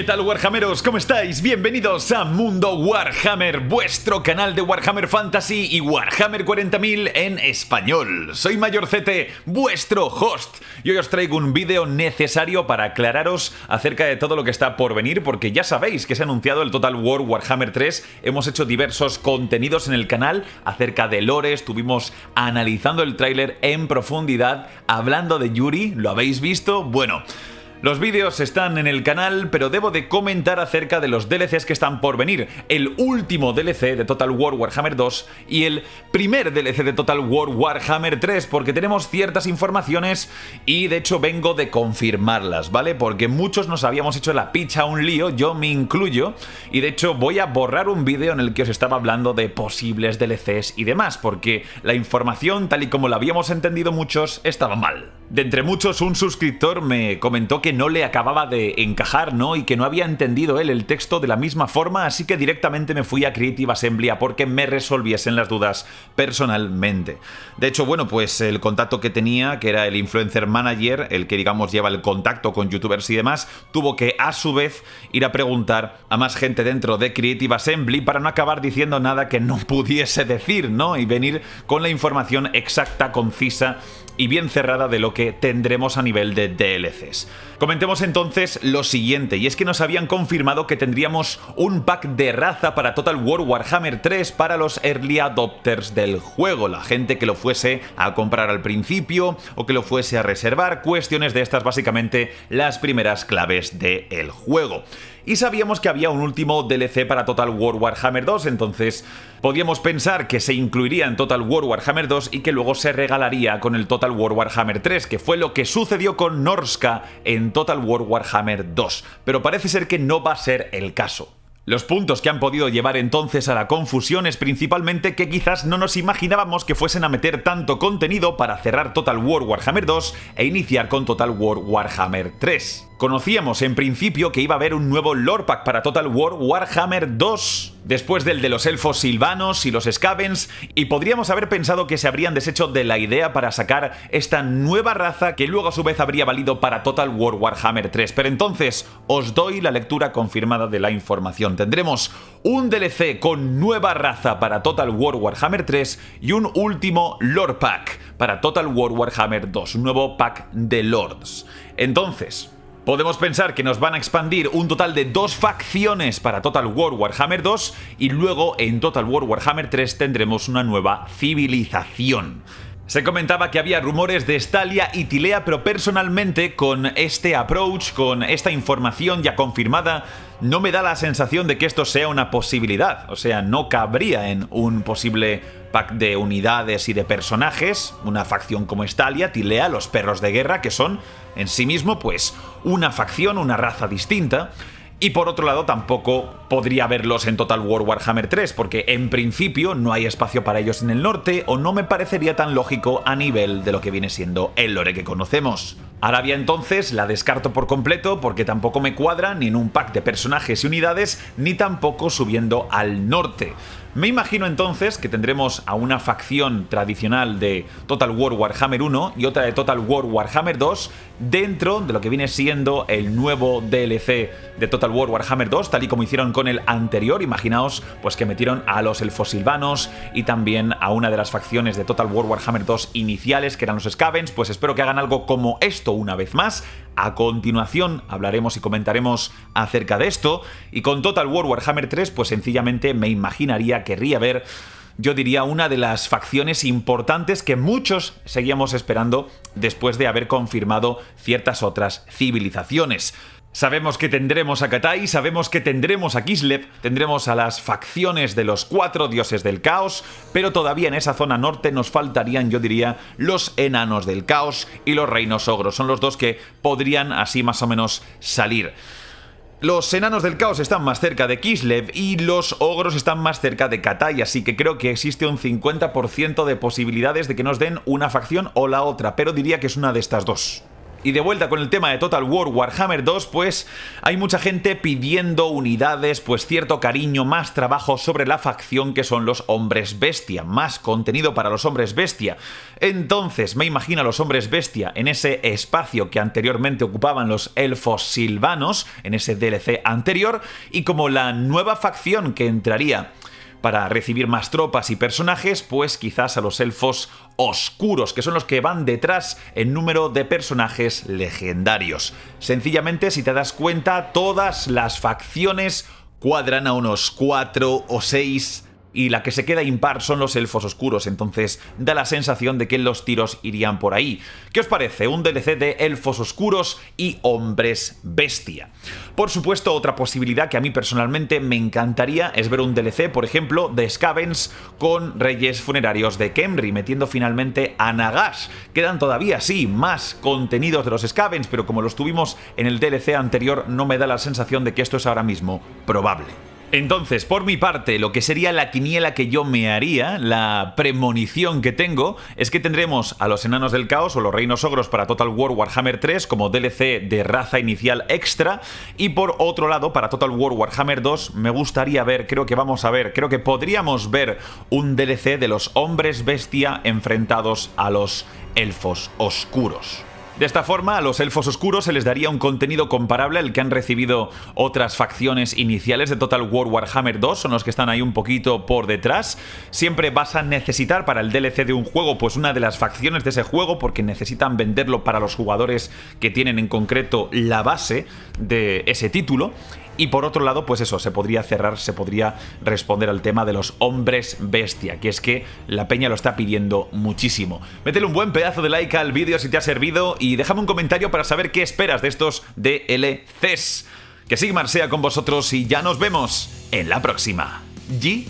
¿Qué tal Warhammeros? ¿Cómo estáis? Bienvenidos a Mundo Warhammer, vuestro canal de Warhammer Fantasy y Warhammer 40.000 en español. Soy Mayorcete, vuestro host, y hoy os traigo un vídeo necesario para aclararos acerca de todo lo que está por venir, porque ya sabéis que se ha anunciado el Total War Warhammer 3, hemos hecho diversos contenidos en el canal acerca de lore, estuvimos analizando el tráiler en profundidad, hablando de Yuri, ¿lo habéis visto? Bueno... Los vídeos están en el canal, pero debo de comentar acerca de los DLCs que están por venir. El último DLC de Total War Warhammer 2 y el primer DLC de Total War Warhammer 3, porque tenemos ciertas informaciones y de hecho vengo de confirmarlas, ¿vale? Porque muchos nos habíamos hecho la picha un lío, yo me incluyo, y de hecho voy a borrar un vídeo en el que os estaba hablando de posibles DLCs y demás, porque la información tal y como la habíamos entendido muchos estaba mal. De entre muchos, un suscriptor me comentó que no le acababa de encajar, ¿no? Y que no había entendido él el texto de la misma forma, así que directamente me fui a Creative Assembly a porque me resolviesen las dudas personalmente. De hecho, bueno, pues el contacto que tenía, que era el influencer manager, el que digamos lleva el contacto con youtubers y demás, tuvo que a su vez ir a preguntar a más gente dentro de Creative Assembly para no acabar diciendo nada que no pudiese decir, ¿no? Y venir con la información exacta, concisa y bien cerrada de lo que tendremos a nivel de DLCs. Comentemos entonces lo siguiente, y es que nos habían confirmado que tendríamos un pack de raza para Total War Warhammer 3 para los early adopters del juego, la gente que lo fuese a comprar al principio o que lo fuese a reservar, cuestiones de estas básicamente las primeras claves del juego y sabíamos que había un último DLC para Total War Warhammer 2, entonces podíamos pensar que se incluiría en Total War Warhammer 2 y que luego se regalaría con el Total War Warhammer 3, que fue lo que sucedió con Norska en Total War Warhammer 2, pero parece ser que no va a ser el caso. Los puntos que han podido llevar entonces a la confusión es principalmente que quizás no nos imaginábamos que fuesen a meter tanto contenido para cerrar Total War Warhammer 2 e iniciar con Total War Warhammer 3. Conocíamos en principio que iba a haber un nuevo Lord Pack para Total War Warhammer 2, después del de los elfos silvanos y los scavens, y podríamos haber pensado que se habrían deshecho de la idea para sacar esta nueva raza que luego a su vez habría valido para Total War Warhammer 3. Pero entonces os doy la lectura confirmada de la información. Tendremos un DLC con nueva raza para Total War Warhammer 3 y un último Lord Pack para Total War Warhammer 2, un nuevo pack de Lords. Entonces, Podemos pensar que nos van a expandir un total de dos facciones para Total War Warhammer 2 y luego en Total War Warhammer 3 tendremos una nueva civilización. Se comentaba que había rumores de Stalia y Tilea, pero personalmente con este approach, con esta información ya confirmada, no me da la sensación de que esto sea una posibilidad. O sea, no cabría en un posible pack de unidades y de personajes, una facción como Stalia, Tilea, los perros de guerra, que son en sí mismo pues una facción, una raza distinta. Y por otro lado, tampoco podría verlos en Total War Warhammer 3, porque en principio no hay espacio para ellos en el norte o no me parecería tan lógico a nivel de lo que viene siendo el lore que conocemos. Arabia entonces la descarto por completo porque tampoco me cuadra ni en un pack de personajes y unidades ni tampoco subiendo al norte. Me imagino entonces que tendremos a una facción tradicional de Total War Warhammer 1 y otra de Total War Warhammer 2 dentro de lo que viene siendo el nuevo DLC de Total War Warhammer 2, tal y como hicieron con el anterior. Imaginaos pues que metieron a los elfos silvanos y también a una de las facciones de Total War Warhammer 2 iniciales, que eran los Scavens, pues espero que hagan algo como esto una vez más. A continuación hablaremos y comentaremos acerca de esto y con Total War Warhammer 3 pues sencillamente me imaginaría querría ver yo diría, una de las facciones importantes que muchos seguíamos esperando después de haber confirmado ciertas otras civilizaciones. Sabemos que tendremos a Katai, sabemos que tendremos a Kislev, tendremos a las facciones de los cuatro dioses del caos, pero todavía en esa zona norte nos faltarían, yo diría, los enanos del caos y los reinos ogros. Son los dos que podrían así más o menos salir. Los enanos del caos están más cerca de Kislev y los ogros están más cerca de Katai, así que creo que existe un 50% de posibilidades de que nos den una facción o la otra, pero diría que es una de estas dos. Y de vuelta con el tema de Total War Warhammer 2, pues hay mucha gente pidiendo unidades, pues cierto cariño, más trabajo sobre la facción que son los hombres bestia, más contenido para los hombres bestia. Entonces, me imagino a los hombres bestia en ese espacio que anteriormente ocupaban los elfos silvanos, en ese DLC anterior, y como la nueva facción que entraría para recibir más tropas y personajes, pues quizás a los elfos oscuros, que son los que van detrás en número de personajes legendarios. Sencillamente, si te das cuenta, todas las facciones cuadran a unos 4 o 6 y la que se queda impar son los elfos oscuros, entonces da la sensación de que los tiros irían por ahí. ¿Qué os parece? Un DLC de elfos oscuros y hombres bestia. Por supuesto, otra posibilidad que a mí personalmente me encantaría es ver un DLC, por ejemplo, de Scavens con Reyes Funerarios de Kemri, metiendo finalmente a Nagash. Quedan todavía, sí, más contenidos de los Scavens, pero como los tuvimos en el DLC anterior, no me da la sensación de que esto es ahora mismo probable. Entonces, por mi parte, lo que sería la quiniela que yo me haría, la premonición que tengo, es que tendremos a los Enanos del Caos o los Reinos Ogros para Total War Warhammer 3 como DLC de raza inicial extra. Y por otro lado, para Total War Warhammer 2, me gustaría ver, creo que vamos a ver, creo que podríamos ver un DLC de los hombres bestia enfrentados a los elfos oscuros. De esta forma, a los elfos oscuros se les daría un contenido comparable al que han recibido otras facciones iniciales de Total War Warhammer 2, son los que están ahí un poquito por detrás. Siempre vas a necesitar para el DLC de un juego, pues una de las facciones de ese juego, porque necesitan venderlo para los jugadores que tienen en concreto la base de ese título. Y por otro lado, pues eso, se podría cerrar, se podría responder al tema de los hombres bestia, que es que la peña lo está pidiendo muchísimo. Métele un buen pedazo de like al vídeo si te ha servido y déjame un comentario para saber qué esperas de estos DLCs. Que Sigmar sea con vosotros y ya nos vemos en la próxima. G.